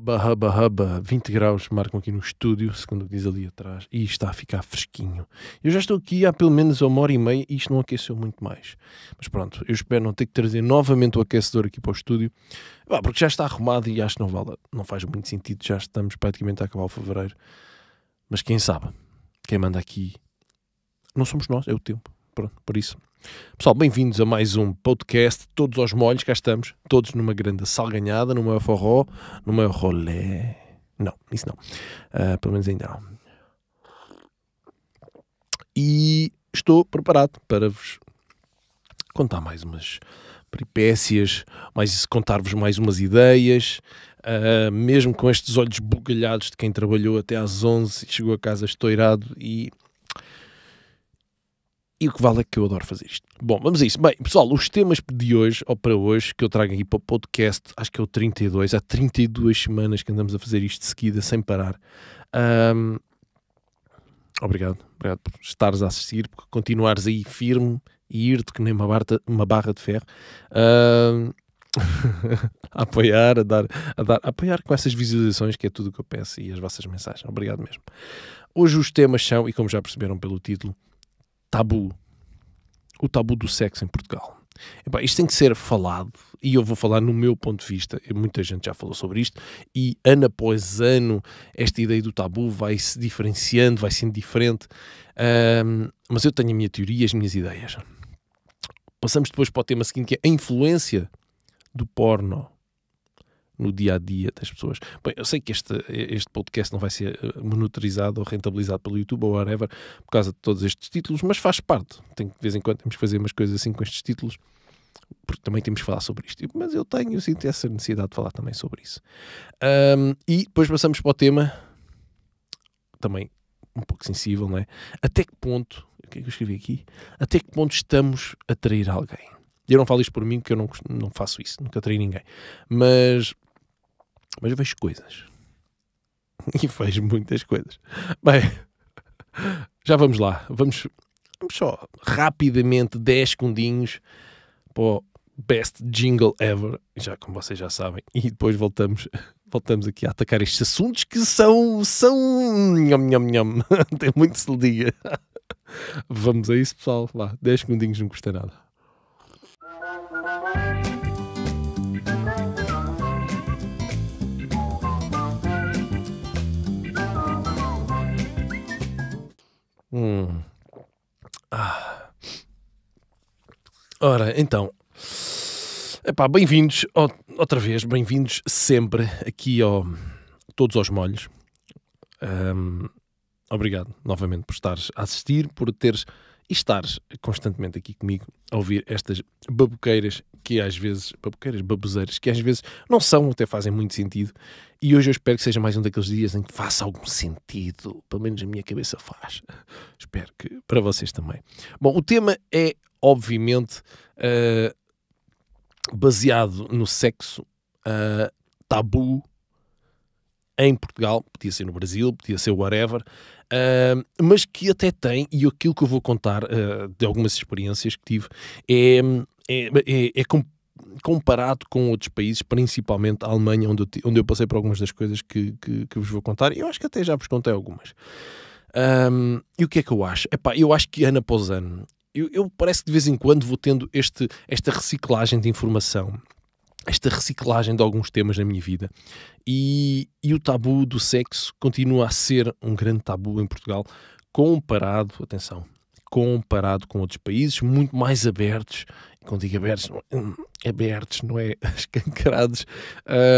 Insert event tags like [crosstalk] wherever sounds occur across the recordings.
Hubba, hubba, hubba. 20 graus marcam aqui no estúdio, segundo o que diz ali atrás, e está a ficar fresquinho. Eu já estou aqui há pelo menos uma hora e meia e isto não aqueceu muito mais. Mas pronto, eu espero não ter que trazer novamente o aquecedor aqui para o estúdio, porque já está arrumado e acho que não, vale, não faz muito sentido. Já estamos praticamente a acabar o fevereiro. Mas quem sabe, quem manda aqui não somos nós, é o tempo. Pronto, por isso Pessoal, bem-vindos a mais um podcast, todos aos molhos, cá estamos, todos numa grande salganhada, numa forró, numa rolé. Não, isso não. Uh, pelo menos ainda não. E estou preparado para vos contar mais umas peripécias, mais contar-vos mais umas ideias, uh, mesmo com estes olhos bugalhados de quem trabalhou até às 11 e chegou a casa estourado e e o que vale é que eu adoro fazer isto. Bom, vamos a isso. Bem, pessoal, os temas de hoje, ou para hoje, que eu trago aqui para o podcast, acho que é o 32. Há 32 semanas que andamos a fazer isto de seguida, sem parar. Um, obrigado. Obrigado por estares a assistir, por continuares aí firme e ir-te que nem uma, barta, uma barra de ferro. Um, [laughs] a apoiar, a dar, a dar, a apoiar com essas visualizações, que é tudo o que eu peço, e as vossas mensagens. Obrigado mesmo. Hoje os temas são, e como já perceberam pelo título, tabu. O tabu do sexo em Portugal. Epá, isto tem que ser falado e eu vou falar no meu ponto de vista. Muita gente já falou sobre isto e ano após ano esta ideia do tabu vai se diferenciando, vai sendo diferente. Um, mas eu tenho a minha teoria e as minhas ideias. Passamos depois para o tema seguinte que é a influência do porno no dia a dia das pessoas. Bem, eu sei que este, este podcast não vai ser eh, monitorizado ou rentabilizado pelo YouTube ou whatever por causa de todos estes títulos, mas faz parte. Tem, de vez em quando temos que fazer umas coisas assim com estes títulos, porque também temos que falar sobre isto. Tipo, mas eu tenho, eu sinto essa necessidade de falar também sobre isso. Um, e depois passamos para o tema também um pouco sensível, não é? Até que ponto, o que é que eu escrevi aqui? Até que ponto estamos a trair alguém? Eu não falo isto por mim, porque eu não, não faço isso, nunca traí ninguém. Mas mas vejo coisas. [laughs] E vejo muitas coisas. Bem, [laughs] já vamos lá. Vamos, vamos só rapidamente 10 segundinhos para o best jingle ever, já como vocês já sabem, e depois voltamos [laughs] voltamos aqui a atacar estes assuntos que são são nham, nham, nham. tem muito se lhe diga. Vamos a isso, pessoal. Lá, 10 segundinhos não custa nada. Ah. Ora, então. Epá, bem-vindos outra vez, bem-vindos sempre aqui ao Todos aos Molhos. Um, obrigado novamente por estares a assistir, por teres e estares constantemente aqui comigo a ouvir estas babuqueiras que às vezes, babuqueiras, baboseiras, que às vezes não são, até fazem muito sentido. E hoje eu espero que seja mais um daqueles dias em que faça algum sentido. Pelo menos a minha cabeça faz. Espero que para vocês também. Bom, o tema é, obviamente, uh, baseado no sexo uh, tabu em Portugal, podia ser no Brasil, podia ser whatever, uh, mas que até tem, e aquilo que eu vou contar uh, de algumas experiências que tive, é, é, é, é, é comparado com outros países, principalmente a Alemanha, onde eu, onde eu passei por algumas das coisas que, que, que vos vou contar. Eu acho que até já vos contei algumas. Um, e o que é que eu acho? Epá, eu acho que ano após ano, eu, eu parece que de vez em quando vou tendo este, esta reciclagem de informação esta reciclagem de alguns temas na minha vida. E, e, o tabu do sexo continua a ser um grande tabu em Portugal, comparado, atenção, comparado com outros países muito mais abertos. E quando digo abertos, é, hum, abertos, não é [laughs] escancarados,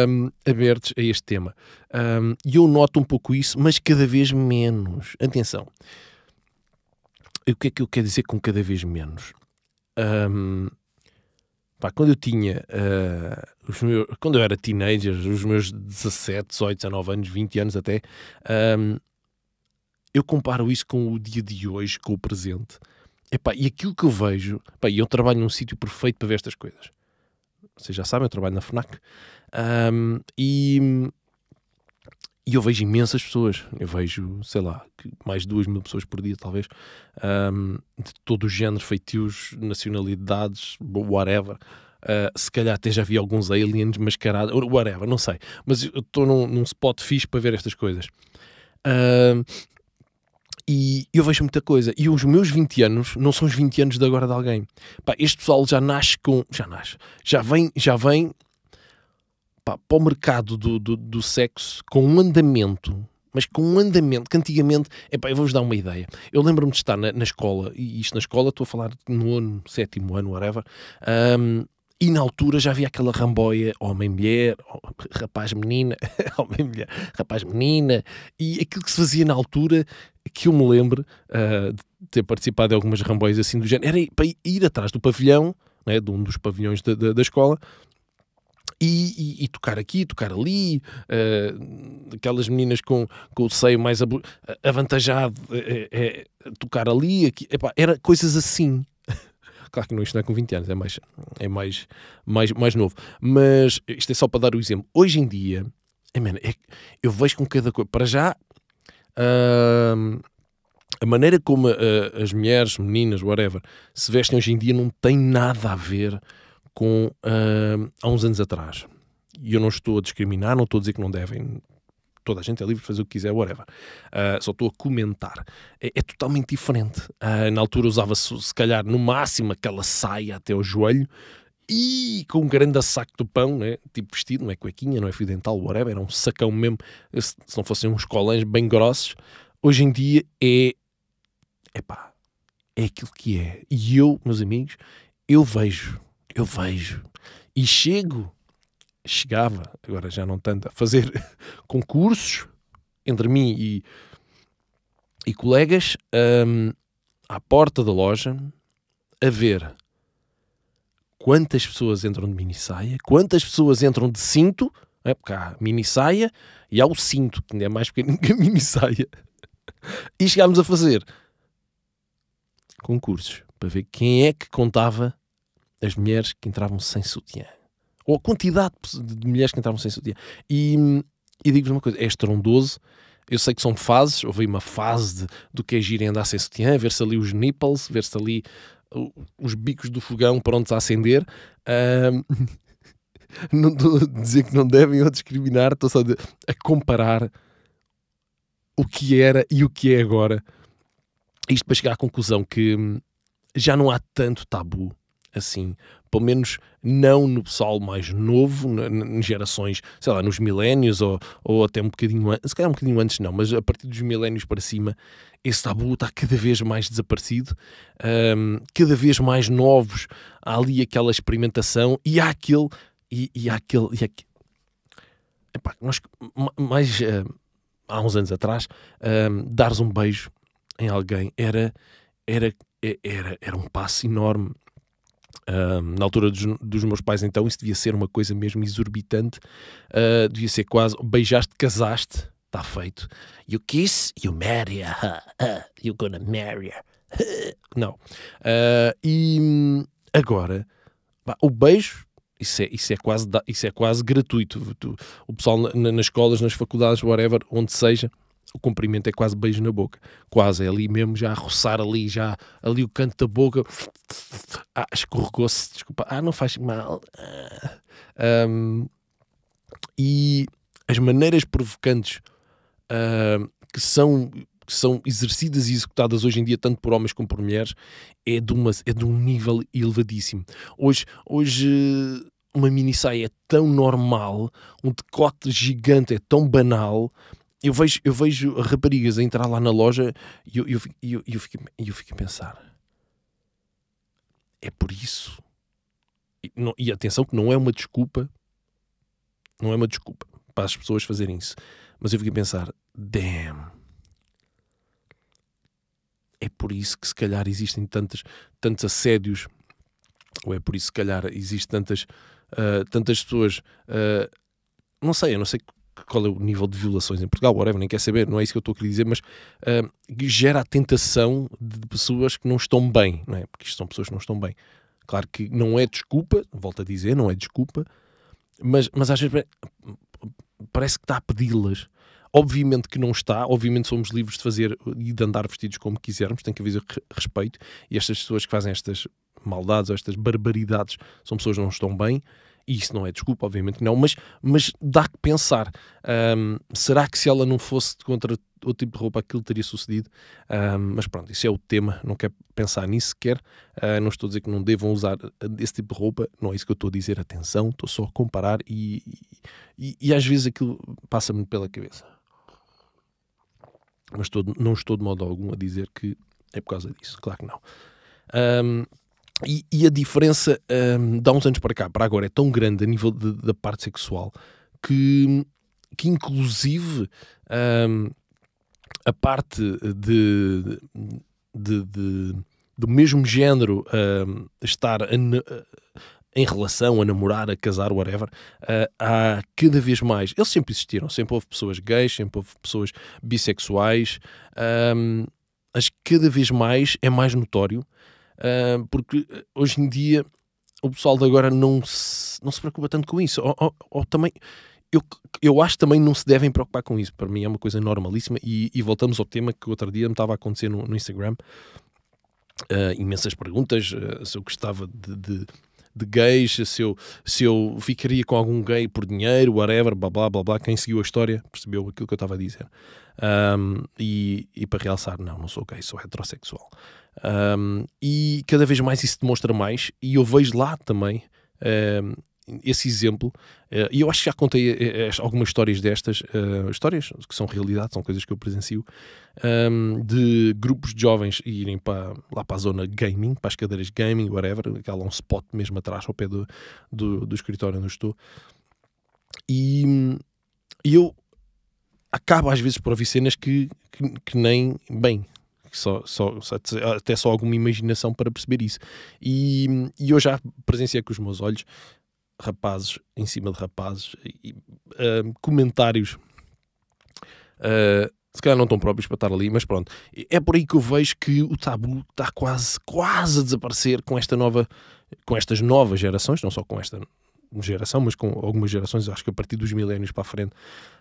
um, abertos a este tema. Hum, e eu noto um pouco isso, mas cada vez menos. Atenção. O que é que eu quero dizer com cada vez menos? Um, pá, quando eu tinha. Uh, os meus, quando eu era teenager, os meus 17, 18, 19 anos, 20 anos até. Um, eu comparo isso com o dia de hoje, com o presente. Epá, e aquilo que eu vejo, epá, eu trabalho num sítio perfeito para ver estas coisas. Vocês já sabem, eu trabalho na FNAC. Um, e, e eu vejo imensas pessoas. Eu vejo, sei lá, mais de duas mil pessoas por dia, talvez, um, de todo o género, feitios, nacionalidades, whatever. Uh, se calhar até já vi alguns aliens mascarados, whatever, não sei. Mas eu estou num, num spot fixe para ver estas coisas. Uh, e eu vejo muita coisa. E os meus 20 anos não são os 20 anos de agora de alguém. Pá, este pessoal já nasce com. Já nasce. Já vem, já vem pá, para o mercado do, do, do, sexo com um andamento. Mas com um andamento que antigamente. é pá, eu vou-vos dar uma ideia. Eu lembro-me de estar na, na, escola, e isto na escola, estou a falar no ano, sétimo ano, whatever. Um, e na altura já havia aquela ramboia homem-mulher, rapaz-menina, [laughs] homem-mulher, rapaz-menina, e aquilo que se fazia na altura, que eu me lembro uh, de ter participado de algumas ramboias assim do género, era para ir atrás do pavilhão, né, de um dos pavilhões da, da, da escola, e, e, e, tocar aqui, tocar ali, uh, aquelas meninas com, com o seio mais ah, avantajado, eh, eh, eh, tocar ali, aqui, epá, era coisas assim. Claro que não, isto não é com 20 anos, é mais, é mais, mais, mais novo. Mas isto é só para dar o exemplo. Hoje em dia, é, man, é, eu vejo com cada coisa. Para já, uh, a maneira como uh, as mulheres, meninas, whatever, se vestem hoje em dia não tem nada a ver com uh, há uns anos atrás. E eu não estou a discriminar, não estou a dizer que não devem, toda a gente é livre de fazer o que quiser, whatever. Uh, só estou a comentar. É, é totalmente diferente. Uh, na altura usava-se, se calhar, no máximo aquela saia até o joelho e com um grande saco de pão, né? tipo vestido, não é cuequinha, não é fio dental, whatever, era um sacão mesmo, se, se não fossem uns colãs bem grossos. Hoje em dia é. Epá, é aquilo que é. E eu, meus amigos, eu vejo, eu vejo e chego chegava, agora já não tanto, a fazer [laughs] concursos entre mim e, e colegas um, à porta da loja a ver quantas pessoas entram de mini saia, quantas pessoas entram de cinto, é? porque há mini saia e há o cinto, que ainda é mais pequeno que a mini saia. E chegámos a fazer concursos para ver quem é que contava as mulheres que entravam sem sutiã. Ou a quantidade de mulheres que entravam sem sutiã. E, e digo-vos uma coisa, é estrondoso. Eu sei que são fases, houve uma fase de, do que é gira e andar sem sutiã, ver-se ali os nipples, ver-se ali os bicos do fogão prontos a acender. Um, [laughs] não estou a dizer que não devem ou discriminar, estou só a, comparar o que era e o que é agora. Isto para chegar à conclusão que hum, já não há tanto tabu assim. Pelo menos não no pessoal mais novo, em gerações, sei lá, nos milénios ou, ou até um bocadinho antes, se calhar um bocadinho antes não, mas a partir dos milénios para cima, esse tabu está cada vez mais desaparecido, um, cada vez mais novos. Há ali aquela experimentação e há aquele. E, e há aquele. E há... Epá, nós, mais uh, há uns anos atrás, um, dares um beijo em alguém era, era, é, era, era um passo enorme na altura dos, dos, meus pais, então, isso devia ser uma coisa mesmo exorbitante. Uh, devia ser quase beijaste, casaste, está feito. You kiss, you marry. her. [laughs] uh, gonna marry. her. [laughs] não. Ah, e agora, o beijo isso é, isso é, quase, isso é quase gratuito. O pessoal na, nas escolas, nas faculdades, whatever, onde seja, o comprimento é quase beijo na boca. Quase, é ali mesmo, já a roçar ali, já ali o canto da boca. Ah, escorregou-se, desculpa. Ah, não faz mal. Ah. Um, e as maneiras provocantes uh, que são que são exercidas e executadas hoje em dia tanto por homens como por mulheres é de, uma, é de um nível elevadíssimo. Hoje, hoje uma mini saia é tão normal, um decote gigante é tão banal eu vejo, eu vejo raparigas a entrar lá na loja e eu, eu, eu, eu, fico, eu fico a pensar: é por isso? E, não, e atenção, que não é uma desculpa, não é uma desculpa para as pessoas fazerem isso, mas eu fico a pensar: damn é por isso que se calhar existem tantos, tantos assédios, ou é por isso que se calhar existem tantas, uh, tantas pessoas, uh, não sei, eu não sei qual é o nível de violações em Portugal, whatever, nem quer saber, não é isso que eu estou a querer dizer, mas uh, gera a tentação de pessoas que não estão bem, não é? Porque isto são pessoas que não estão bem. Claro que não é desculpa, volto a dizer, não é desculpa, mas, mas às vezes parece que está a pedi-las. Obviamente que não está, obviamente somos livres de fazer e de andar vestidos como quisermos, tem que haver respeito. E estas pessoas que fazem estas maldades ou estas barbaridades são pessoas que não estão bem e isso não é desculpa, obviamente não, mas, mas dá que pensar. Um, será que se ela não fosse contra outro tipo de roupa aquilo teria sucedido? Um, mas pronto, isso é o tema, não quero pensar nisso sequer. Uh, não estou a dizer que não devam usar ah, esse tipo de roupa, não é isso que eu estou a dizer. Atenção, estou só a comparar e, e, e às vezes aquilo passa-me pela cabeça. Mas estou, não estou de modo algum a dizer que é por causa disso, claro que não. Um, e, e a diferença um, de há uns anos para cá, para agora, é tão grande a nível de, da parte sexual que, que inclusive, um, a parte de, de, de, do mesmo género um, estar a, a, em relação a namorar, a casar, whatever, uh, há cada vez mais. Eles sempre existiram, sempre houve pessoas gays, sempre houve pessoas bissexuais, um, mas cada vez mais é mais notório uh, porque ah, hoje em dia o pessoal de agora não se, não se preocupa tanto com isso, ou, ou, ou também eu, eu acho também não se devem preocupar com isso. Para mim é uma coisa normalíssima. E, e voltamos ao tema que outro dia me estava a acontecer no, no Instagram. Uh, imensas perguntas uh, se eu gostava de, de, de, gays, se eu, se eu ficaria com algum gay por dinheiro, whatever, blá blá blá blá. Quem seguiu a história percebeu aquilo que eu estava a dizer. Um, e, e para realçar, não, não sou gay, sou heterossexual. Um, e cada vez mais isso demonstra mais, e eu vejo lá também um, esse exemplo, eh, e eu acho que já contei eh, eh, algumas histórias destas, histórias que são realidade, são coisas que eu presencio, de grupos de jovens irem para, lá para a zona gaming, para as cadeiras gaming, whatever, há lá um spot mesmo atrás, ao pé do, do, do escritório onde eu estou, e, eu acabo às vezes por ouvir cenas que, que, que nem, bem, só, só, até só alguma imaginação para perceber isso. E, e eu já presenciei com os meus olhos rapazes em cima de rapazes, e, uh, comentários. Uh, se calhar não estão próprios para estar ali, mas pronto. É por aí que eu vejo que o tabu está quase, quase a desaparecer com esta nova, com estas novas gerações, não só com esta geração, mas com algumas gerações, acho que a partir dos milénios para a frente,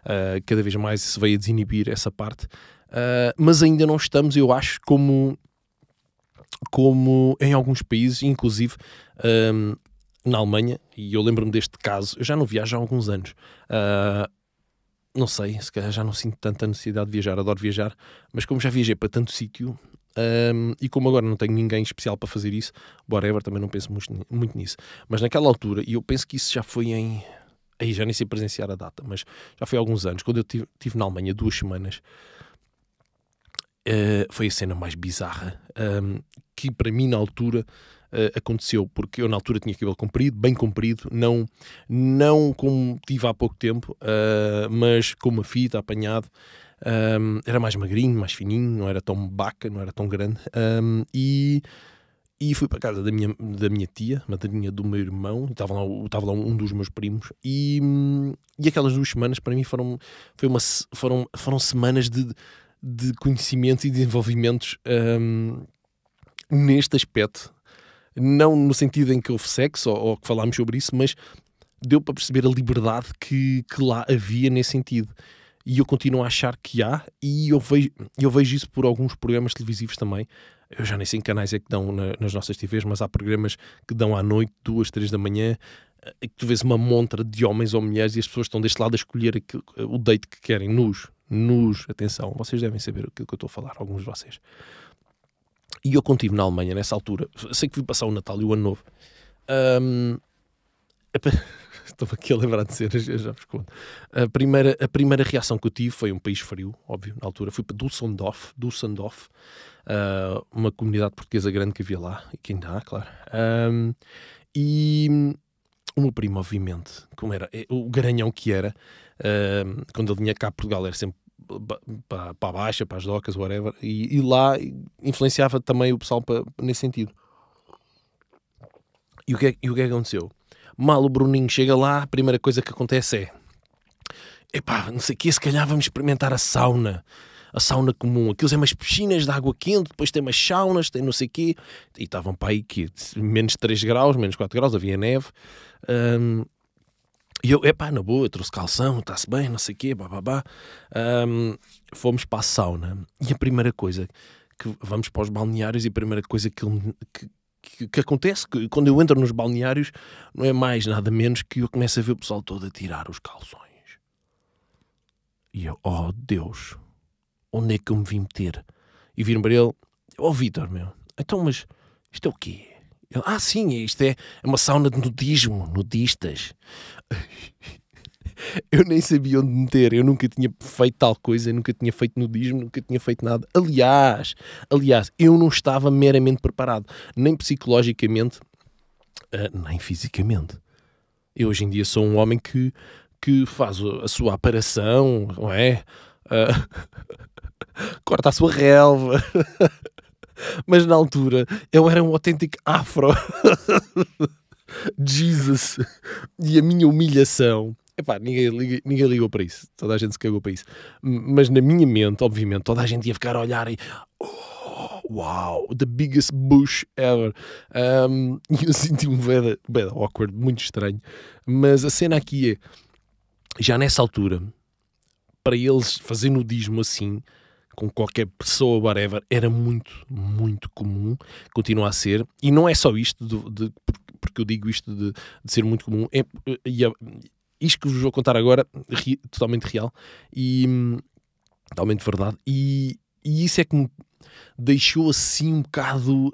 uh, cada vez mais se veio a desinibir essa parte. Uh, mas ainda não estamos, eu acho, como, como em alguns países, inclusive um, ah, na Alemanha, e eu lembro-me deste caso, eu já não viajo há alguns anos. Uh, não sei, se calhar já não sinto tanta necessidade de viajar, adoro viajar, mas como já viajei para tanto sítio, um, e como agora não tenho ninguém especial para fazer isso, whatever, também não penso muito nisso. Mas naquela altura, e eu penso que isso já foi em. Aí já nem sei presenciar a data, mas já foi há alguns anos, quando eu estive tive na Alemanha duas semanas, uh, foi a cena mais bizarra um, que para mim na altura uh, aconteceu, porque eu na altura tinha cabelo comprido, bem comprido, não, não como tive há pouco tempo, uh, mas com uma fita apanhado. Um, era mais magrinho, mais fininho, não era tão baca, não era tão grande. Um, e, e fui para casa da minha, da minha tia, madrinha do meu irmão, estava lá, estava lá um dos meus primos. E, e aquelas duas semanas para mim foram, foi uma, foram, foram semanas de, de conhecimento e desenvolvimentos um, neste aspecto. Não no sentido em que houve sexo ou, ou que falámos sobre isso, mas deu para perceber a liberdade que, que lá havia nesse sentido e eu continuo a achar que há, e eu vejo, eu vejo isso por alguns programas televisivos também. Eu já nem sei em canais é que dão na, nas nossas TVs, mas há programas que dão à noite, duas, três da manhã, e eh, que tu vês uma montra de homens ou mulheres e as pessoas estão deste lado a escolher aquilo, o date que querem, nus, nus, atenção, vocês devem saber aquilo que eu estou a falar, alguns de vocês. E eu contive na Alemanha nessa altura, sei que fui passar o Natal e o Ano Novo. Um... [laughs] estou aqui a lembrar de cenas, eu já vos conto. A primeira, a primeira reação que eu tive foi um país frio, óbvio, na altura. Fui para Dusseldorf, Dusseldorf uh, ah, uma comunidade portuguesa grande que havia lá, e que ainda há, claro. Um, e o meu primo, obviamente, como era, eh, o garanhão que era, uh, quando ele vinha cá a Portugal, era sempre para, a Baixa, para as docas, whatever, e, e lá influenciava também o pessoal nesse sentido. E o que, é, e o que, é que aconteceu? Mal o Bruninho chega lá, a primeira coisa que acontece é: epá, não sei o quê, se calhar vamos experimentar a sauna. A sauna comum, aquilo é umas piscinas de água quente, depois tem umas saunas, tem não sei o quê. E estavam para aí que menos 3 graus, menos 4 graus, havia neve. Um, e eu, epá, na boa, trouxe calção, está-se bem, não sei o quê, bababá. Um, fomos para a sauna e a primeira coisa que vamos para os balneários e a primeira coisa que, ele, que, que, que, acontece que quando eu entro nos balneários não é mais nada menos que eu começo a ver o pessoal todo a tirar os calções. E eu, oh Deus, onde é que eu me vim meter? E viram para ele, oh Vitor, meu, então mas isto é o quê? Ele, ah, sim, isto é, é uma sauna de nudismo, nudistas. [laughs] eu nem sabia onde meter, eu nunca tinha feito tal coisa, eu nunca tinha feito nudismo, nunca tinha feito nada. Aliás, aliás, eu não estava meramente preparado, nem psicologicamente, uh, nem fisicamente. Eu hoje em dia sou um homem que, que faz a sua aparação, não é? Uh, [laughs] corta a sua relva. [laughs] Mas na altura eu era um autêntico afro. Jesus! E a minha humilhação Epá, ninguém, ninguém ligou para isso. Toda a gente se cagou para isso. Mas na minha mente, obviamente, toda a gente ia ficar a olhar e... Oh, wow, the biggest bush ever. Um, [laughs] eu senti um beda, veda awkward, muito estranho. Mas a cena aqui é... Já nessa altura, para eles fazer nudismo assim com qualquer pessoa, whatever, era muito, muito comum, continua a ser, e não é só isto, de, de, porque eu digo isto de, de ser muito comum, é, e, isto que vos vou contar agora, ri, totalmente real e hum, totalmente verdade. E, e isso é que me deixou assim um bocado uh,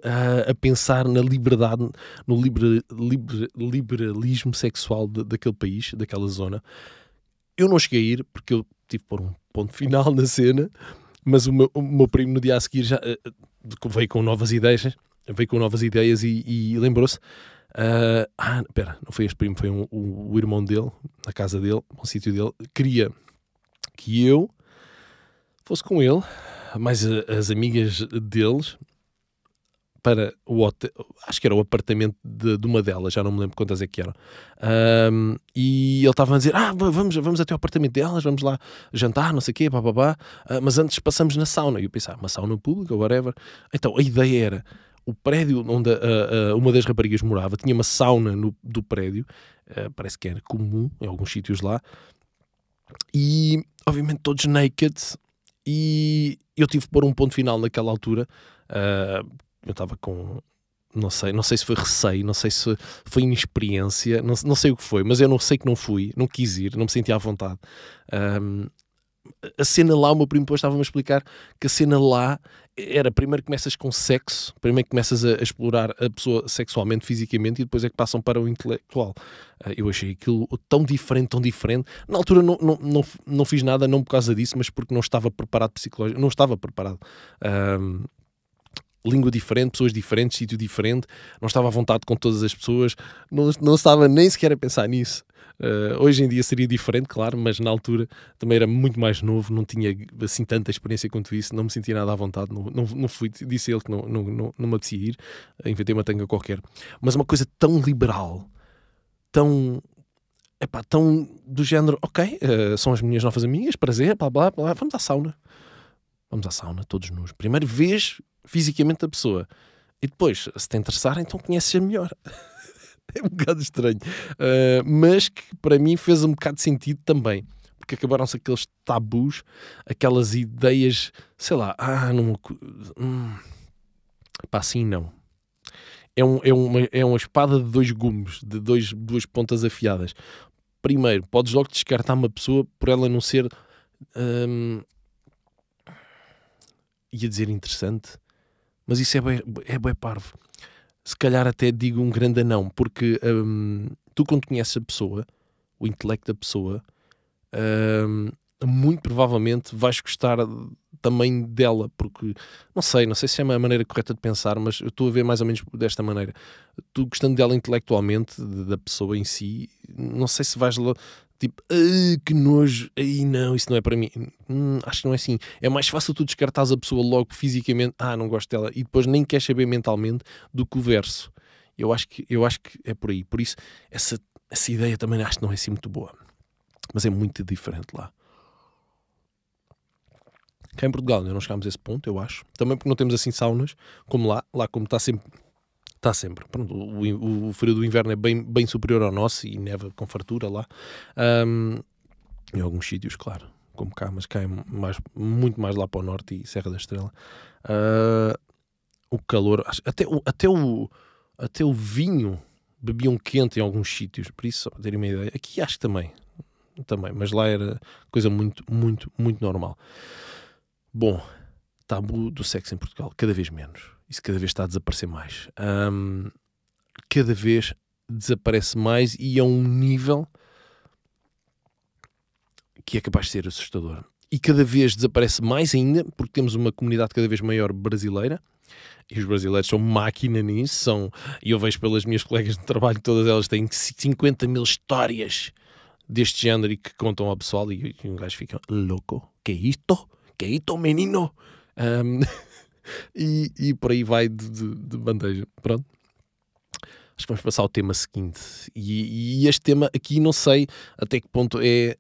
a pensar na liberdade, no liber, liber, liberalismo sexual de, daquele país, daquela zona. Eu não cheguei a ir porque eu tive por um ponto final [laughs] na cena, mas o meu, o meu primo no dia a seguir já uh, veio com novas ideias, veio com novas ideias e, e lembrou-se Uh, ah, pera, não foi este primo, foi um, o irmão dele, na casa dele, no sítio dele, queria que eu fosse com ele, mais as amigas deles, para o hotel, acho que era o apartamento de, de, uma delas, já não me lembro quantas é que eram. Um, ah, e ele estava a dizer: Ah, vamos, vamos até o apartamento delas, vamos lá jantar, não sei o quê, bababá. Uh, ah, mas antes passamos na sauna. E eu pensava: ah, Uma sauna pública, whatever. Então a ideia era: o prédio onde a, a, uma das raparigas morava tinha uma sauna no, do prédio, uh, parece que era comum em alguns sítios lá, e obviamente todos naked. E eu tive que pôr um ponto final naquela altura. Uh, eu estava com. Não sei, não sei se foi receio, não sei se foi inexperiência, não, não sei o que foi, mas eu não sei que não fui, não quis ir, não me senti à vontade. Ehm, a cena lá, o meu primo depois estava-me a explicar que a cena lá era primeiro começas com sexo, primeiro começas a, a, explorar a pessoa sexualmente, fisicamente, e depois é que passam para o intelectual. Ah, eu achei aquilo tão diferente, tão diferente. Na altura não, não, não, não fiz nada, não por causa disso, mas porque não estava preparado psicológico, não estava preparado. Um, língua diferente, pessoas diferentes, sítio diferente, não estava à vontade com todas as pessoas, não, não estava nem sequer a pensar nisso. Eh, hoje em dia seria diferente, claro, mas na altura também era muito mais novo, não tinha assim tanta experiência quanto isso, não me sentia nada à vontade, não, não, não fui, disse ele que não, não, não, não me apetecia ir, eh, inventei uma tanga qualquer. Mas uma coisa tão liberal, tão é pá, tão do género, ok, uh, são as minhas novas amigas, prazer, blá, blá, blá, vamos à sauna. Vamos à sauna, todos nus. Primeiro vês fisicamente a pessoa. E depois, se te interessar, então conheces-a melhor. [laughs] [laughs] é um bocado estranho. Uh, mas que para mim fez um bocado de sentido também. Porque acabaram-se aqueles tabus, aquelas ideias, sei lá, ah, não. Hum, pá, assim não. É, um, é, uma, é uma espada de dois gumes, de dois, duas pontas afiadas. Primeiro, podes logo descartar uma pessoa por ela não ser. Hum, ia dizer interessante, mas isso é bem, é bem parvo se calhar até digo um grande anão, porque hum, tu, quando conheces a pessoa, o intelecto da pessoa, hum, muito provavelmente vais gostar também dela, porque não sei, não sei se é a maneira correta de pensar, mas eu estou a ver mais ou menos desta maneira. Tu gostando dela intelectualmente, da pessoa em si, não sei se vais Tipo, que nojo, aí não, isso não é para mim. Hum, acho que não é assim. É mais fácil tu descartares a pessoa logo fisicamente, ah, não gosto dela, e depois nem queres saber mentalmente do que o verso. Eu acho que, eu acho que é por aí. Por isso, essa, essa ideia também acho que não é assim muito boa. Mas é muito diferente lá. Cá em Portugal ainda não chegámos a esse ponto, eu acho. Também porque não temos assim saunas, como lá. Lá, como está sempre está sempre. Pronto, o, o, frio do inverno é bem, bem superior ao nosso e neva com fartura lá. Um, em alguns sítios, claro, como cá, mas cá é mais, muito mais lá para o norte e Serra da Estrela. Uh, o calor, até, o, até, o, até o vinho bebiam quente em alguns sítios, por isso, só para terem uma ideia, aqui acho que também, também, mas lá era coisa muito, muito, muito normal. Bom, tabu do sexo em Portugal, cada vez menos isso cada vez está a desaparecer mais. Um, cada vez desaparece mais e a é um nível que é capaz de ser assustador. E cada vez desaparece mais ainda, porque temos uma comunidade cada vez maior brasileira, e os brasileiros são máquina nisso, são, e eu vejo pelas minhas colegas de trabalho, todas elas têm 50 mil histórias deste género e que contam ao pessoal, e, e um gajo fica louco, que isto? Que isto, menino? Um, [laughs] e, e por aí vai de, de, de bandeja. Pronto acho que vamos passar ao tema seguinte. E, e, este tema aqui não sei até que ponto é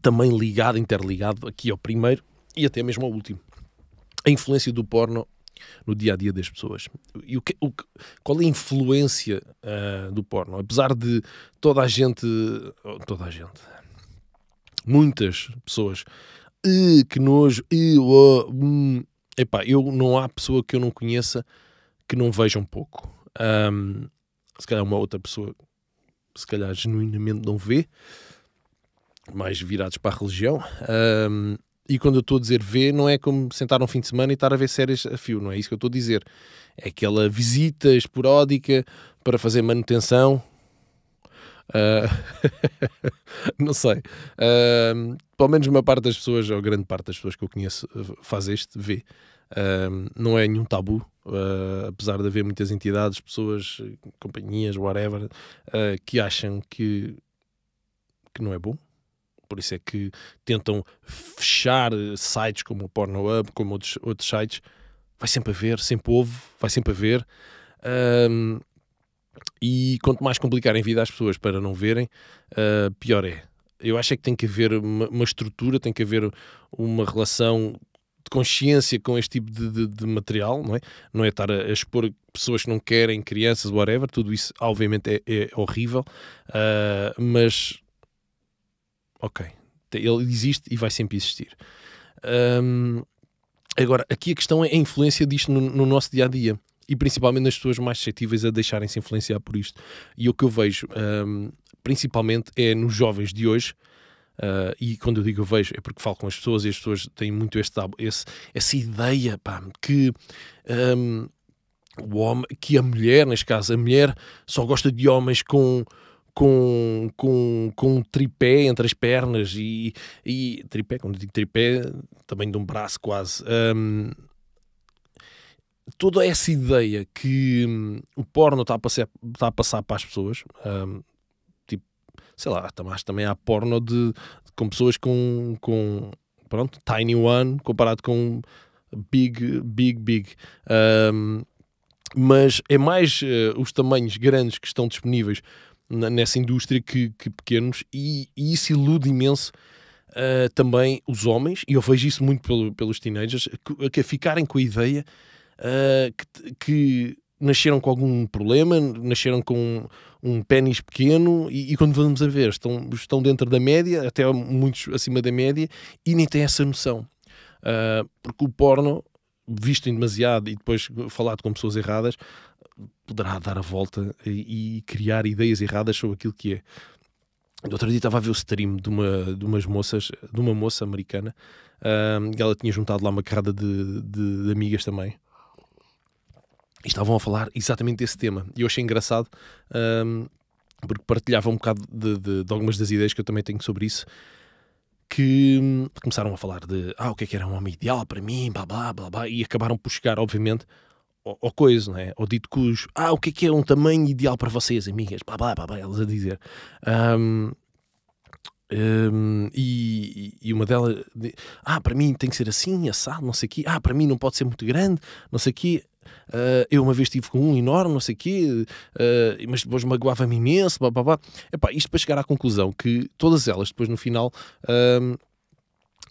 também ligado, interligado aqui ao primeiro e até mesmo ao último. A influência do porno no dia a dia das pessoas. E o que, o que qual é a influência uh, do porno? Apesar de toda a gente, toda a gente, muitas pessoas que nojo, uh, o oh, hum. Epá, eu não há pessoa que eu não conheça que não veja um pouco. Um, se calhar uma outra pessoa, se calhar genuinamente não vê, mais virados para a religião. Um, e quando eu estou a dizer ver, não é como sentar um fim de semana e estar a ver séries a fio, não é isso que eu estou a dizer. É aquela visita esporódica para fazer manutenção. Uh... [laughs] não sei. Uh pelo menos uma parte das pessoas, ou grande parte das pessoas que eu conheço, eh, faz este, vê. não é nenhum tabu, uh, apesar de haver muitas entidades, pessoas, companhias, whatever, uh, que acham que, que não é bom. Por isso é que tentam fechar sites como o Pornhub, como outros, outros sites. Vai sempre haver, sempre houve, vai sempre haver. Um, e quanto mais complicarem a vida às pessoas para não verem, uh, pior é eu acho é que tem que haver uma, uma estrutura, tem que haver uma relação de consciência com este tipo de, de, de, material, não é? Não é estar a, a, expor pessoas que não querem, crianças, whatever, tudo isso obviamente é, é horrível, uh, mas ok, ele existe e vai sempre existir. Um, agora, aqui a questão é a influência disto no, no nosso dia a dia e principalmente nas pessoas mais suscetíveis a deixarem-se influenciar por isto. E o que eu vejo. Um, principalmente é nos jovens de hoje. Uh, e quando eu digo eu vejo, é porque falo com as pessoas e as pessoas têm muito este, esse, essa ideia pá, que um, o homem, que a mulher, neste caso, a mulher só gosta de homens com com, com, com um tripé entre as pernas e, e tripé, quando digo tripé, também de um braço quase. Um, toda essa ideia que um, o porno está a, passar, a passar para as pessoas, um, sei lá, mas também há porno de, com pessoas com, com pronto, Tiny One comparado com Big, Big, Big. Um, mas é mais uh, os tamanhos grandes que estão disponíveis nessa indústria que, que pequenos, e, e, isso ilude imenso uh, também os homens, e eu vejo isso muito pelo, pelos teenagers, que, que ficarem com a ideia uh, que nasceram com algum problema, nasceram com um, um pênis pequeno e, e, quando vamos a ver estão, estão dentro da média, até muitos acima da média, e nem têm essa noção. Uh, porque o porno, visto em demasiado e depois falado com pessoas erradas, poderá dar a volta e, e criar ideias erradas sobre aquilo que é. Do outro dia estava a ver o stream de uma, de umas moças, de uma moça americana, uh, ela tinha juntado lá uma carrada de, de, de amigas também, e estavam a falar exatamente desse tema. E eu achei engraçado. Um, porque partilhava um bocado de, de, de, algumas das ideias que eu também tenho sobre isso, que hum, começaram a falar de ah, o que é que era um homem ideal para mim, blá blá blá blá, e acabaram por chegar, obviamente, ao, ao coisa, não é? Ao dito cujo, ah, o que é que é um tamanho ideal para vocês, amigas, blá blá blá, blá elas a dizer. Um, um, e, e, uma delas, ah, para mim tem que ser assim, assado, não sei o quê, ah, para mim não pode ser muito grande, não sei o quê. Uh, eu uma vez tive com um enorme, não sei o quê, uh, mas depois magoava-me imenso, blá, blá, blá. Epá, isto para chegar à conclusão que todas elas, depois no final, um,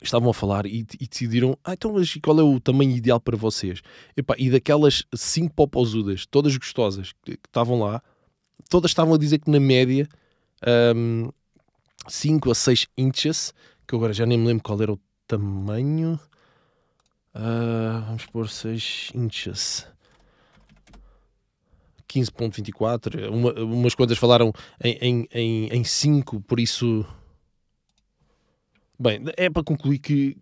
estavam a falar e, e, decidiram, ah, então mas qual é o tamanho ideal para vocês? Epá, e daquelas cinco popozudas, todas gostosas, que, que estavam lá, todas estavam a dizer que na média... Um, 5 a 6 inches, que agora já nem me lembro qual era o tamanho. Uh, vamos pôr 6 inches. 15.24, uma, umas quantas falaram em, em, em, em 5, por isso... Bem, é para concluir que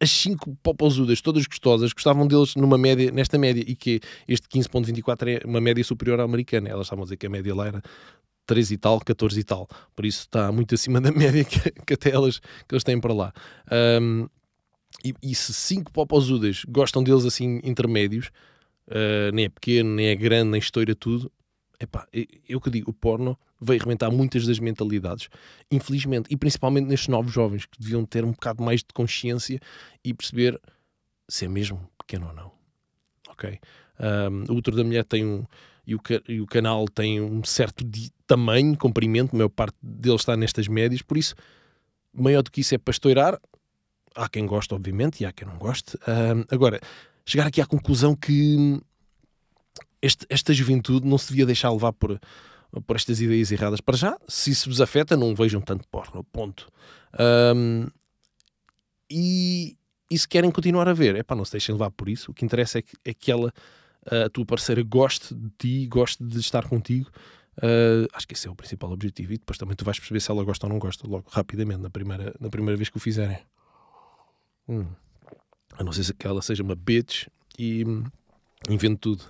as 5 popozudas, todas gostosas, gostavam deles numa média, nesta média, e que este 15.24 é uma média superior à americana. Elas estavam a dizer que a média lá era 13 e tal, 14 e tal. Por isso está muito acima da [laughs] média que, que até elas que eles têm para lá. Um, e, e, se 5 popozudas gostam deles assim intermédios, uh, nem é pequeno, nem é grande, nem estoura tudo, epá, eu que digo, o porno veio arrebentar muitas das mentalidades, infelizmente, e principalmente nestes novos jovens que deviam ter um bocado mais de consciência e perceber se é mesmo pequeno ou não. Ok? Um, o outro da mulher tem um e o, e o canal tem um certo tamanho, comprimento, a maior parte dele está nestas médias, por isso, maior do que isso é pastoirar. Há quem goste, obviamente, e há quem não goste. Uh, agora, chegar aqui à conclusão que este, esta juventude não se devia deixar levar por, por estas ideias erradas. Para já, se isso vos afeta, não vejam tanto porno, ponto. e, e se querem continuar a ver, é pá, não se deixem levar por isso. O que interessa é que, é que ela a tua parceira goste de ti, goste de estar contigo. Uh, acho que esse é o principal objetivo. E depois também tu vais perceber se ela gosta ou não gosta, logo rapidamente, na primeira, na primeira vez que o fizerem. Hum. A não ser que ela seja uma bitch e hum, invente tudo.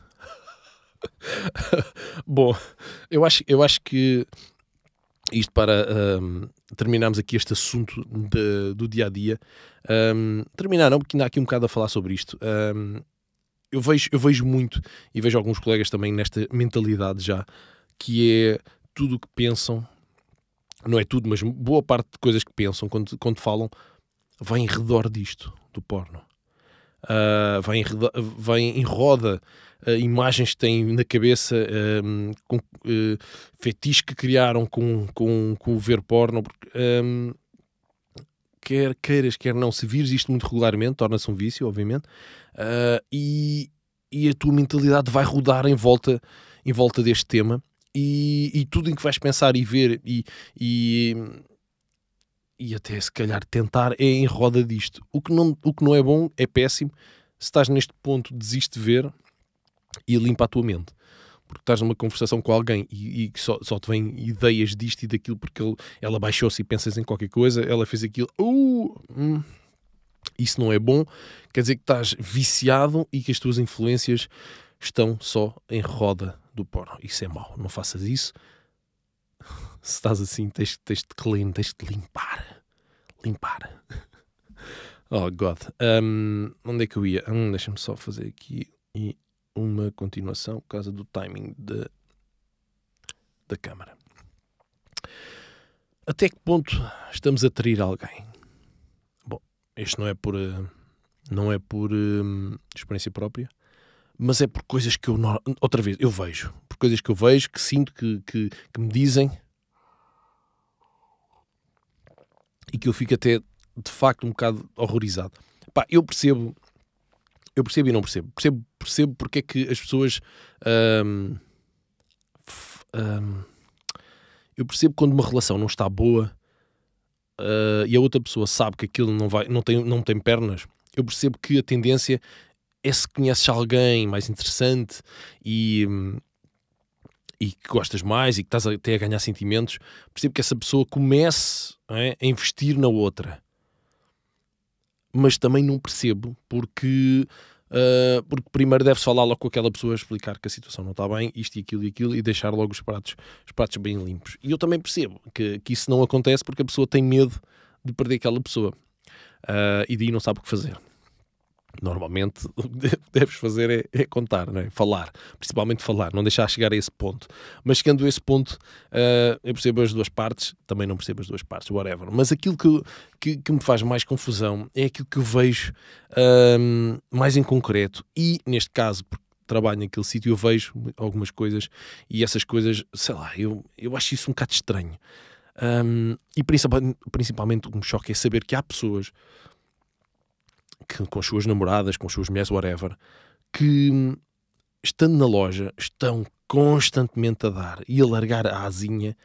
[laughs] Bom, eu acho, eu acho que isto para um, terminarmos aqui este assunto de, do dia a dia. Um, terminar, não, porque ainda há aqui um bocado a falar sobre isto. Um, eu vejo, eu vejo muito, e vejo alguns colegas também nesta mentalidade já, que é tudo o que pensam, não é tudo, mas boa parte de coisas que pensam quando, quando falam, vai em redor disto, do porno. Uh, ah, vai, em, vai em roda uh, imagens que têm na cabeça, uh, com, uh, fetiches que criaram com, com, com o ver porno. Porque, quer queiras, quer não, se vires isto muito regularmente, torna-se um vício, obviamente, uh, e, e a tua mentalidade vai rodar em volta, em volta deste tema. E, e tudo em que vais pensar e ver e, e e até se calhar tentar é em roda disto. O que não, o que não é bom é péssimo. Se estás neste ponto, desiste de ver e limpa a tua mente porque estás numa conversação com alguém e, e só, só te vêm ideias disto e daquilo porque ele, ela baixou-se e pensas em qualquer coisa, ela fez aquilo, uh, hum, isso não é bom, quer dizer que estás viciado e que as tuas influências estão só em roda do porno. Isso é mau, não faças isso. [laughs] Se estás assim, tens, tens de clean, tens de limpar. Limpar. [laughs] Oh, God. Um, onde é que eu ia? Hum, Deixa-me só fazer aqui e uma continuação por causa do timing de, da câmara. Até que ponto estamos a trair alguém? Bom, este não é por eh, não é por hum, experiência própria, mas é por coisas que eu outra vez eu vejo, por coisas que eu vejo, que sinto, que, que, que me dizem e que eu fico até de facto um bocado horrorizado. Pá, eu percebo eu percebo e não percebo. Percebo, percebo porque é que as pessoas. Hum, hum, eu percebo quando uma relação não está boa uh, e a outra pessoa sabe que aquilo não, vai, não, tem, não tem pernas. Eu percebo que a tendência é se conheces alguém mais interessante e. Hum, e que gostas mais e que estás até a ganhar sentimentos, percebo que essa pessoa comece é, a investir na outra mas também não percebo porque Uh, porque primeiro deves falar logo com aquela pessoa, explicar que a situação não está bem, isto e aquilo e aquilo, e deixar logo os pratos, os pratos bem limpos. E eu também percebo que, que isso não acontece porque a pessoa tem medo de perder aquela pessoa uh, e daí não sabe o que fazer normalmente [laughs] deves fazer é, é contar, é? falar, principalmente falar, não deixar chegar a esse ponto. Mas chegando a esse ponto, uh, eu percebo as duas partes, também não percebo as duas partes, whatever. Mas aquilo que, que, que me faz mais confusão é aquilo que eu vejo uh, mais em concreto e, neste caso, porque trabalho naquele sítio, eu vejo algumas coisas e essas coisas, sei lá, eu, eu acho isso um bocado estranho. Um, ah, e principalmente, principalmente o que me choca é saber que há pessoas que, com as suas namoradas, com as suas mulheres, whatever, que hum, estando na loja estão constantemente a dar e a largar a asinha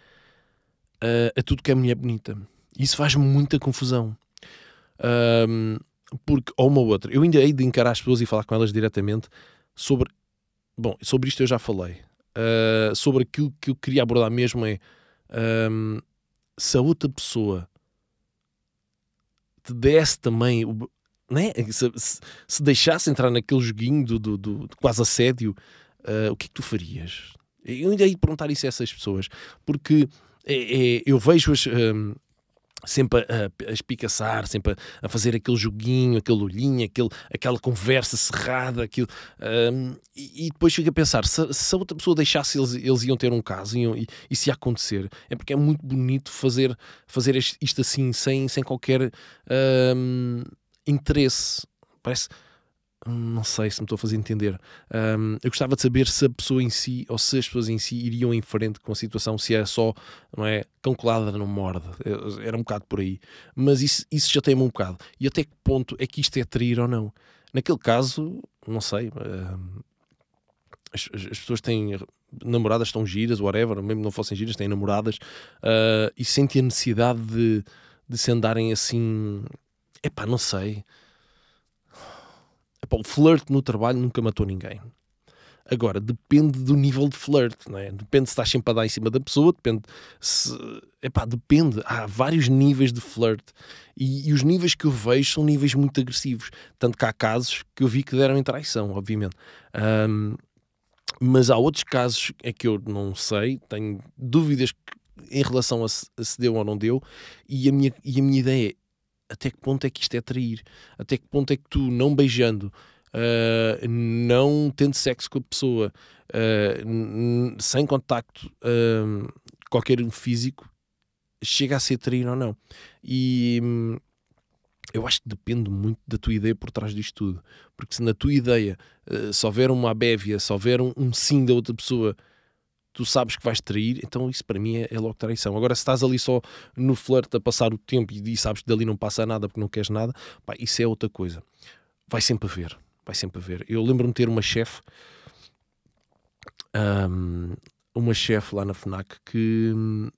a, a tudo que é mulher bonita. Isso faz muita confusão. Um, porque, ou uma ou outra, eu ainda hei de encarar as pessoas e falar com elas diretamente sobre. Bom, sobre isto eu já falei. Uh, sobre aquilo que eu queria abordar mesmo é um, se a outra pessoa te desse também né? se, se deixasse entrar naquele joguinho do, do, do, do quase assédio, uh, o que é que tu farias? Eu ainda ia perguntar isso a essas pessoas, porque é, é, eu vejo-as um, sempre a, a, espicaçar, sempre a, a, fazer aquele joguinho, aquele olhinho, aquele, aquela conversa cerrada, aquilo, um, e, e, depois fico a pensar, se, se a outra pessoa deixasse, eles, eles iam ter um caso, iam, e, e se ia acontecer, é porque é muito bonito fazer, fazer isto assim, sem, sem qualquer... Um, interesse. Parece. Hum, não sei se me estou a fazer entender. Um, eu gostava de saber se a pessoa em si ou se as pessoas em si iriam em frente com a situação, se é só, não é? calculada não morde. Eh, era um bocado por aí. Mas isso, isso já tem-me um bocado. E até que ponto é que isto é trair ou não? Naquele caso, não sei. Um, as, as, pessoas têm namoradas, estão giras, whatever, mesmo não fossem giras, têm namoradas uh, e sentem a necessidade de, de se andarem assim Epá, não sei. Epá, o flirt no trabalho nunca matou ninguém. Agora, depende do nível de flirt, não é? Depende se estás sempre a dar em cima da pessoa, depende se... Epá, depende. Há vários níveis de flirt. E, e, os níveis que eu vejo são níveis muito agressivos. Tanto que há casos que eu vi que deram em traição, obviamente. Um, mas há outros casos é que eu não sei, tenho dúvidas em relação a se, a se deu ou não deu, e a minha, e a minha ideia é até que ponto é que isto é trair? Até que ponto é que tu, não beijando, uh, não tendo sexo com a pessoa, uh, sem contacto uh, qualquer físico, chega a ser trair ou não? E hum, eu acho que depende muito da tua ideia por trás disto tudo. Porque se na tua ideia uh, se houver uma abévia, se houver um, um sim da outra pessoa tu sabes que vais trair, então isso para mim é, é logo traição. Agora, se estás ali só no flirt a passar o tempo e, e sabes que dali não passa nada porque não queres nada, pá, isso é outra coisa. Vai sempre haver, vai sempre haver. Eu lembro-me de ter uma chefe, um, uma chefe lá na FNAC que hum,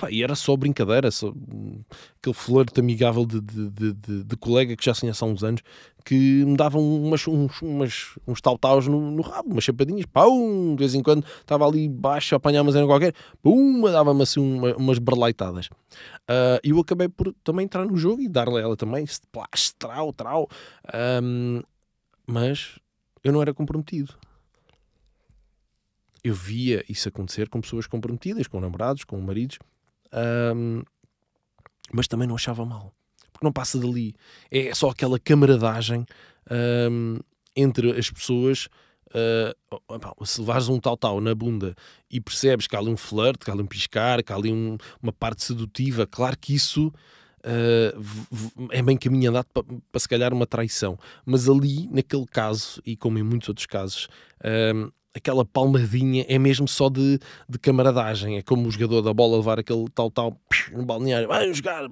Pá, e era só brincadeira, só, aquele flerte amigável de, de, de, de, colega que já tinha há uns anos, que me davam umas, uns, umas, uns tautaus no, no rabo, umas chapadinhas, pum, de vez em quando estava ali baixo a apanhar uma zena qualquer, pum, dava-me assim uma, umas berlaitadas. Ah, e uh, eu acabei por também entrar no jogo e dar-lhe ela também, splash, trau, trau, um, mas eu não era comprometido eu via isso acontecer com pessoas comprometidas, com namorados, com maridos, um, mas também não achava mal, porque não passa dali. É só aquela camaradagem um, entre as pessoas. Uh, se levares um tal-tal na bunda e percebes que há ali um flirt, que há ali um piscar, que há ali um, uma parte sedutiva, claro que isso Uh, é bem caminho andado para, para se calhar uma traição. Mas ali, naquele caso, e como em muitos outros casos, uh, aquela palmadinha é mesmo só de, de camaradagem. É como o jogador da bola levar aquele tal, tal, no balneário, vai jogar,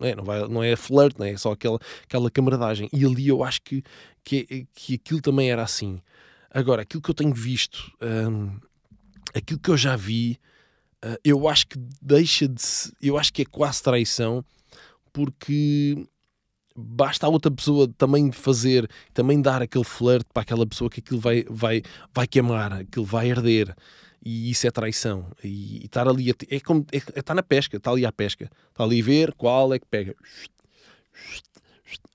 É, não, vai, não é flirt, não é? é só aquela, aquela camaradagem. E ali eu acho que, que, que aquilo também era assim. Agora, aquilo que eu tenho visto, hum, aquilo que eu já vi, hum, eu acho que deixa de eu acho que é quase traição, porque basta a outra pessoa também fazer, também dar aquele flerte para aquela pessoa que aquilo vai, vai, vai queimar, aquilo vai arder. E isso é traição. E, e estar ali, a, é como, é, é está na pesca, está ali à pesca. Está ali a ver qual é que pega.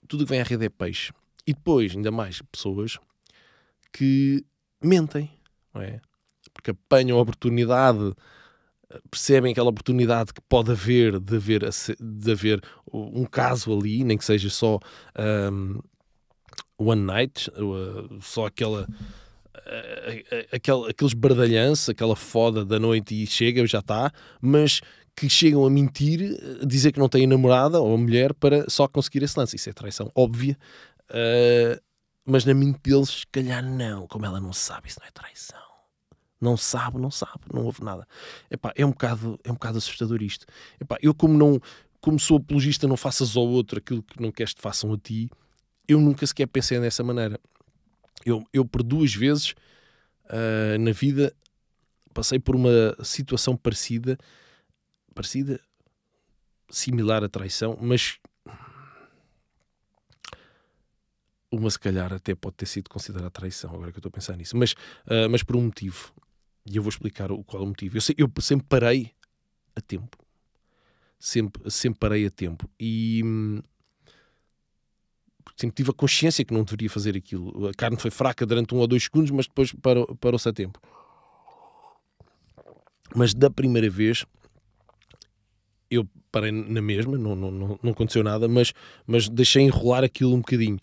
Tudo que vem à rede é peixe. E depois, ainda mais, pessoas que mentem, não é? Porque apanham a oportunidade percebem aquela oportunidade que pode haver de haver, de haver um caso ali, nem que seja só um, one night, eh, só eh, eh, aquela aqueles bardalhanços, aquela foda da noite e chega, já está, mas que chegam a mentir, a dizer que não têm namorada ou mulher para só conseguir esse lance. Isso é traição óbvia, uh, mas na mente deles, se calhar não, como ela não sabe, isso não é traição não sabe, não sabe, não houve nada. Epá, é, um bocado, é um bocado assustador isto. Epá, eu, como, não, como sou apologista, não faças ao outro aquilo que não queres que façam a ti, eu nunca sequer pensei dessa maneira. Eu, eu por duas vezes uh, na vida passei por uma situação parecida, parecida, similar à traição, mas uma se calhar até pode ter sido considerada traição, agora que eu estou a pensar nisso, mas, uh, mas por um motivo. E eu vou explicar qual é o motivo. Eu, sei, eu sempre parei a tempo. Sempre, sempre parei a tempo. E hum, sempre tive a consciência que não deveria fazer aquilo. A carne foi fraca durante um ou dois segundos, mas depois parou, parou-se a tempo. Mas da primeira vez eu parei na mesma, não, não, não, não aconteceu nada, mas, mas deixei enrolar aquilo um bocadinho.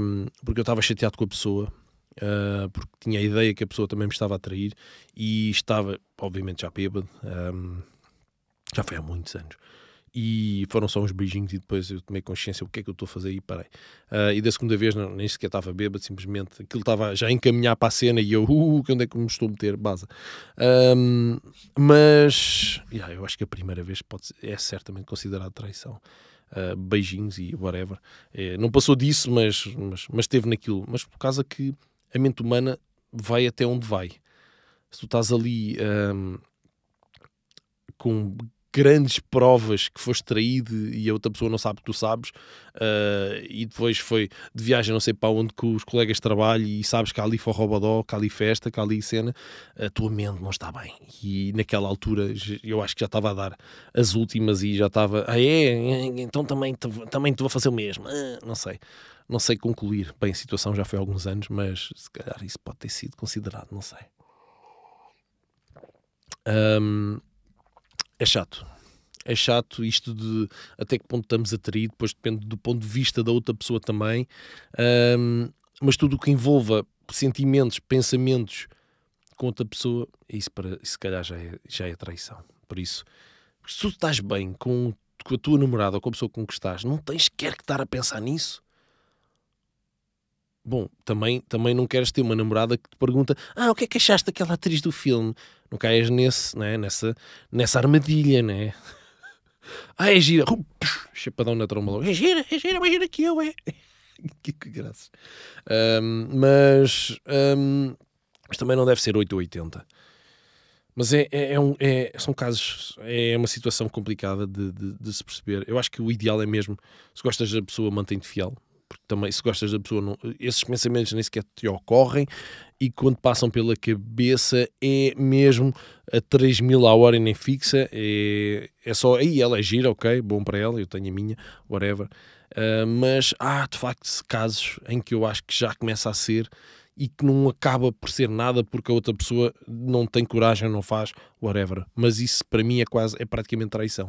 Hum, porque eu estava chateado com a pessoa uh, porque tinha a ideia que a pessoa também me estava a trair e estava, obviamente, já bêbado, um, já foi há muitos anos. E foram só uns beijinhos e depois eu tomei consciência o que é que eu estou a fazer e parei. Uh, e da segunda vez não, nem sequer estava bêbado, simplesmente aquilo estava já a encaminhar para a cena e eu, uh, que onde é que me estou a meter? Baza. Um, mas yeah, eu acho que a primeira vez pode ser, é certamente considerada traição. Uh, beijinhos e whatever. É, não passou disso, mas, mas, mas teve naquilo. Mas por causa que a mente humana vai até onde vai. Se tu estás ali um, com grandes provas que foste traído e a outra pessoa não sabe que tu sabes, uh, e depois foi de viagem não sei para onde que os colegas trabalham e sabes que há ali forrobadó, que ali festa, que ali cena, a tua mente não está bem. E naquela altura eu acho que já estava a dar as últimas e já estava, ah é, então também te, também te vou fazer o mesmo, ah, não sei. Não sei concluir. Bem, a situação já foi há alguns anos, mas se calhar isso pode ter sido considerado, não sei. Um, é chato. É chato isto de até que ponto estamos a trair, depois depende do ponto de vista da outra pessoa também. Um, mas tudo o que envolva sentimentos, pensamentos com outra pessoa, isso, para, isso se calhar já é, já é traição. Por isso, se tu estás bem com, com a tua namorada ou com a pessoa com que estás, não tens quer que estar a pensar nisso. Bom, também, também não queres ter uma namorada que te pergunta: Ah, o que é que achaste daquela atriz do filme? não caias nesse, né? nessa, nessa armadilha, né? Ah, é gira. Chapadão na tromba. É gira, é gira, é gira que eu, é. [laughs] que, que graças. Um, mas, um, mas também não deve ser 880. Mas é, é, é, um, é, são casos, é uma situação complicada de, de, de, se perceber. Eu acho que o ideal é mesmo, se gostas da pessoa, mantém-te fiel. Porque também, se gostas da pessoa, não, esses pensamentos nem sequer te ocorrem e quando passam pela cabeça é mesmo a 3 mil a hora e nem fixa, é, é só aí ela é gira, ok, bom para ela, eu tenho a minha, whatever. Uh, mas há de facto casos em que eu acho que já começa a ser e que não acaba por ser nada porque a outra pessoa não tem coragem, não faz, whatever. Mas isso para mim é quase, é praticamente traição.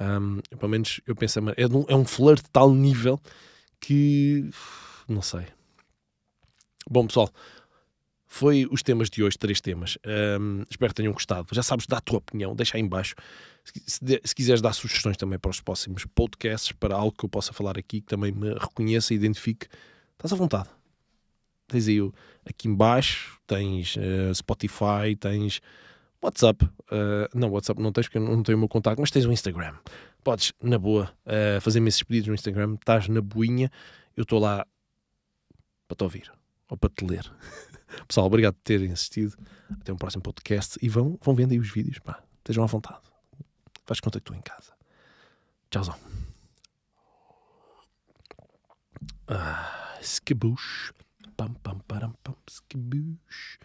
Um, ah, pelo menos eu penso, é um, é um de tal nível que não sei. Bom pessoal, foi os temas de hoje, três temas. Um, espero que tenham gostado. Já sabes, dá a tua opinião, deixa aí embaixo. Se, se, quiseres dar sugestões também para os próximos podcasts, para algo que eu possa falar aqui, que também me reconheça e identifique, estás à vontade. Tens aí aqui embaixo tens uh, Spotify, tens WhatsApp. Uh, não, WhatsApp não tens, porque eu não tenho o meu contacto, mas tens o Instagram. Podes, na boa, uh, fazer-me esses pedidos no Instagram. Estás na boinha, eu estou lá para te ouvir ou para te ler. [laughs] Pessoal, obrigado por terem assistido. Até um próximo podcast e vão, vão vendo aí os vídeos. Pá, estejam à vontade. Faz conta que estou em casa. Tchauzão. Ah, skibush. Pam, pam, param, pam, skibush.